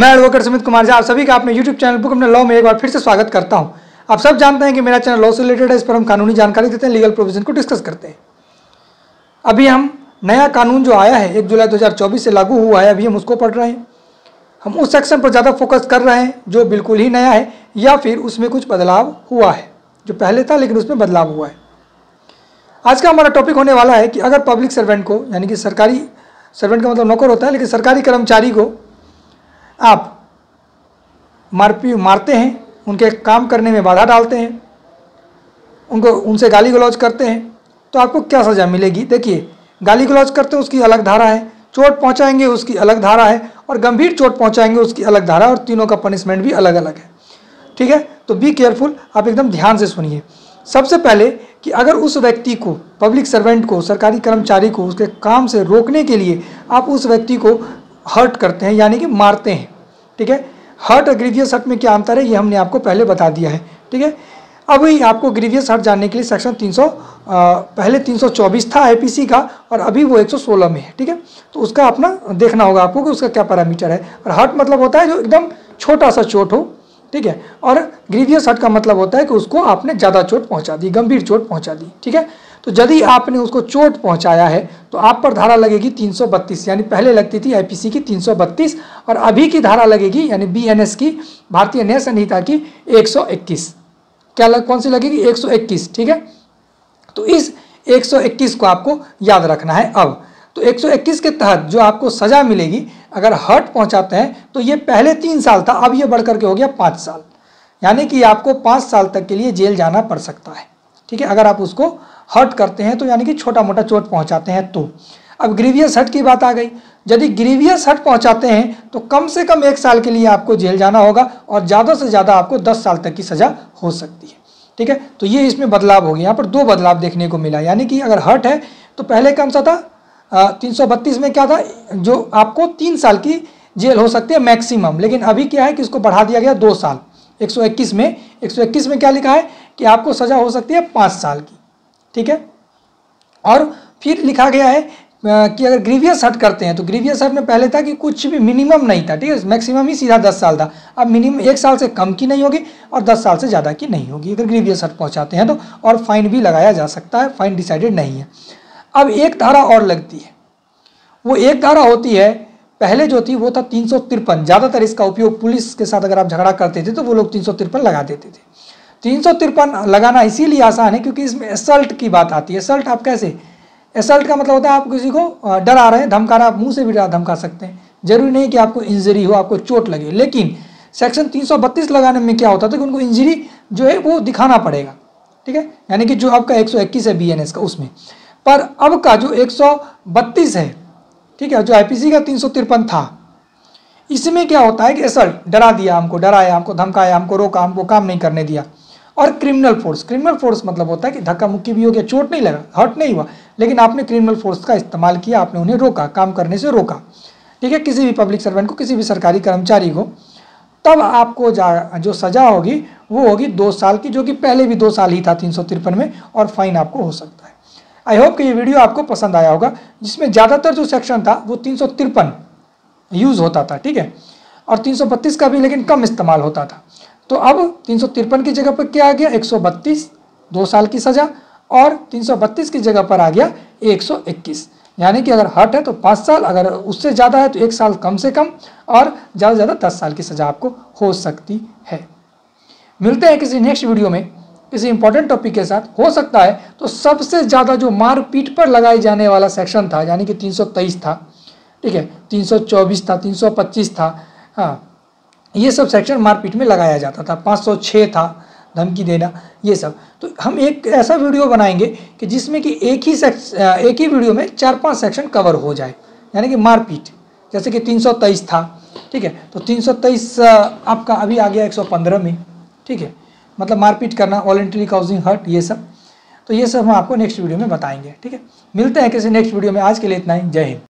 मैं एडवोकेट सुमित कुमार झा आप सभी का अपने यूट्यूब चैनल बुक अपने लॉ में एक बार फिर से स्वागत करता हूं आप सब जानते हैं कि मेरा चैनल लॉ से रिलेटेड है इस पर हम कानूनी जानकारी देते हैं लीगल प्रोविजन को डिस्कस करते हैं अभी हम नया कानून जो आया है एक जुलाई दो से लागू हुआ है अभी हम उसको पढ़ रहे हैं हम उस सेक्शन पर ज़्यादा फोकस कर रहे हैं जो बिल्कुल ही नया है या फिर उसमें कुछ बदलाव हुआ है जो पहले था लेकिन उसमें बदलाव हुआ है आज का हमारा टॉपिक होने वाला है कि अगर पब्लिक सर्वेंट को यानी कि सरकारी सर्वेंट का मतलब नौकर होता है लेकिन सरकारी कर्मचारी को आप मारपी मारते हैं उनके काम करने में बाधा डालते हैं उनको उनसे गाली गलौज करते हैं तो आपको क्या सज़ा मिलेगी देखिए गाली गलौज करते हैं उसकी अलग धारा है चोट पहुंचाएंगे उसकी अलग धारा है और गंभीर चोट पहुंचाएंगे उसकी अलग धारा और तीनों का पनिशमेंट भी अलग अलग है ठीक है तो बी केयरफुल आप एकदम ध्यान से सुनिए सबसे पहले कि अगर उस व्यक्ति को पब्लिक सर्वेंट को सरकारी कर्मचारी को उसके काम से रोकने के लिए आप उस व्यक्ति को हर्ट करते हैं यानी कि मारते हैं ठीक है हर्ट और ग्रीवियस हर्ट में क्या अंतर है ये हमने आपको पहले बता दिया है ठीक है अभी आपको ग्रीवियस हर्ट जानने के लिए सेक्शन 300 पहले 324 था आईपीसी का और अभी वो 116 में है ठीक है तो उसका अपना देखना होगा आपको कि उसका क्या पैरामीटर है और हर्ट मतलब होता है जो एकदम छोटा सा चोट हो ठीक है और ग्रीवियस हट का मतलब होता है कि उसको आपने ज़्यादा चोट पहुंचा दी गंभीर चोट पहुंचा दी ठीक है तो यदि आपने उसको चोट पहुंचाया है तो आप पर धारा लगेगी 332 यानी पहले लगती थी आईपीसी की 332 और अभी की धारा लगेगी यानी बीएनएस की भारतीय न्याय संहिता की 121 क्या लग कौन सी लगेगी 121 ठीक है तो इस 121 को आपको याद रखना है अब तो 121 के तहत जो आपको सज़ा मिलेगी अगर हर्ट पहुंचाते हैं तो ये पहले तीन साल था अब ये बढ़ करके हो गया पाँच साल यानी कि आपको पाँच साल तक के लिए जेल जाना पड़ सकता है ठीक है अगर आप उसको हर्ट करते हैं तो यानी कि छोटा मोटा चोट पहुंचाते हैं तो अब ग्रीवियस हट की बात आ गई यदि ग्रीवियस हट पहुंचाते हैं तो कम से कम एक साल के लिए आपको जेल जाना होगा और ज़्यादा से ज़्यादा आपको दस साल तक की सज़ा हो सकती है ठीक है तो ये इसमें बदलाव हो गया यहाँ पर दो बदलाव देखने को मिला यानी कि अगर हट है तो पहले कौन सा था तीन में क्या था जो आपको तीन साल की जेल हो सकती है मैक्सिमम लेकिन अभी क्या है कि इसको बढ़ा दिया गया दो साल 121 में 121 में क्या लिखा है कि आपको सज़ा हो सकती है पाँच साल की ठीक है और फिर लिखा गया है कि अगर ग्रीवियस हट करते हैं तो ग्रीवियस हट में पहले था कि कुछ भी मिनिमम नहीं था ठीक है मैक्सिमम ही सीधा दस साल था अब मिनिमम एक साल से कम की नहीं होगी और दस साल से ज़्यादा की नहीं होगी अगर ग्रीवियस हट पहुँचाते हैं तो और फाइन भी लगाया जा सकता है फाइन डिसाइडेड नहीं है अब एक धारा और लगती है वो एक धारा होती है पहले जो थी वो था तीन ज़्यादातर इसका उपयोग पुलिस के साथ अगर आप झगड़ा करते थे तो वो लोग तीन लगा देते थे तीन लगाना इसीलिए आसान है क्योंकि इसमें असल्ट की बात आती है असल्ट आप कैसे असल्ट का मतलब होता है आप किसी को डरा रहे हैं रहे आप मुंह से भी धमका सकते हैं जरूरी नहीं कि आपको इंजरी हो आपको चोट लगे लेकिन सेक्शन 332 लगाने में क्या होता था कि उनको इंजरी जो है वो दिखाना पड़ेगा ठीक है यानी कि जो आपका 121 है बीएनएस का उसमें पर अब का जो 132 है ठीक है जो आईपीसी का तीन था इसमें क्या होता है कि असल्ट डरा दिया हमको डराया हमको धमकाया हमको रोका हमको काम नहीं करने दिया और क्रिमिनल फोर्स क्रिमिनल फोर्स मतलब होता है कि धक्का मुक्की भी हो गया चोट नहीं लगा हर्ट नहीं हुआ लेकिन आपने क्रिमिनल फोर्स का इस्तेमाल किया आपने उन्हें रोका काम करने से रोका ठीक है किसी भी पब्लिक सर्वेंट को किसी भी सरकारी कर्मचारी को तब आपको जा जो सज़ा होगी वो होगी दो साल की जो कि पहले भी दो साल ही था तीन में और फाइन आपको हो सकता है आई होप कि ये वीडियो आपको पसंद आया होगा जिसमें ज़्यादातर जो सेक्शन था वो तीन यूज़ होता था ठीक है और तीन का भी लेकिन कम इस्तेमाल होता था तो अब तीन की जगह पर क्या आ गया एक दो साल की सज़ा और 332 की जगह पर आ गया 121 यानी कि अगर हट है तो पाँच साल अगर उससे ज़्यादा है तो एक साल कम से कम और ज़्यादा से ज़्यादा दस साल की सज़ा आपको हो सकती है मिलते हैं किसी नेक्स्ट वीडियो में किसी इंपॉर्टेंट टॉपिक के साथ हो सकता है तो सबसे ज़्यादा जो मारपीट पर लगाए जाने वाला सेक्शन था यानी कि 323 था ठीक है 324 था 325 था हाँ ये सब सेक्शन मारपीट में लगाया जाता था 506 था धमकी देना ये सब तो हम एक ऐसा वीडियो बनाएंगे कि जिसमें कि एक ही सेक्स एक ही वीडियो में चार पांच सेक्शन कवर हो जाए यानी कि मारपीट जैसे कि 323 था ठीक है तो 323 आपका अभी आ गया 115 में ठीक है मतलब मारपीट करना वॉलेंट्री काउजिंग हर्ट ये सब तो ये सब हम आपको नेक्स्ट वीडियो में बताएंगे ठीक है मिलते हैं किसी नेक्स्ट वीडियो में आज के लिए इतना ही जय हिंद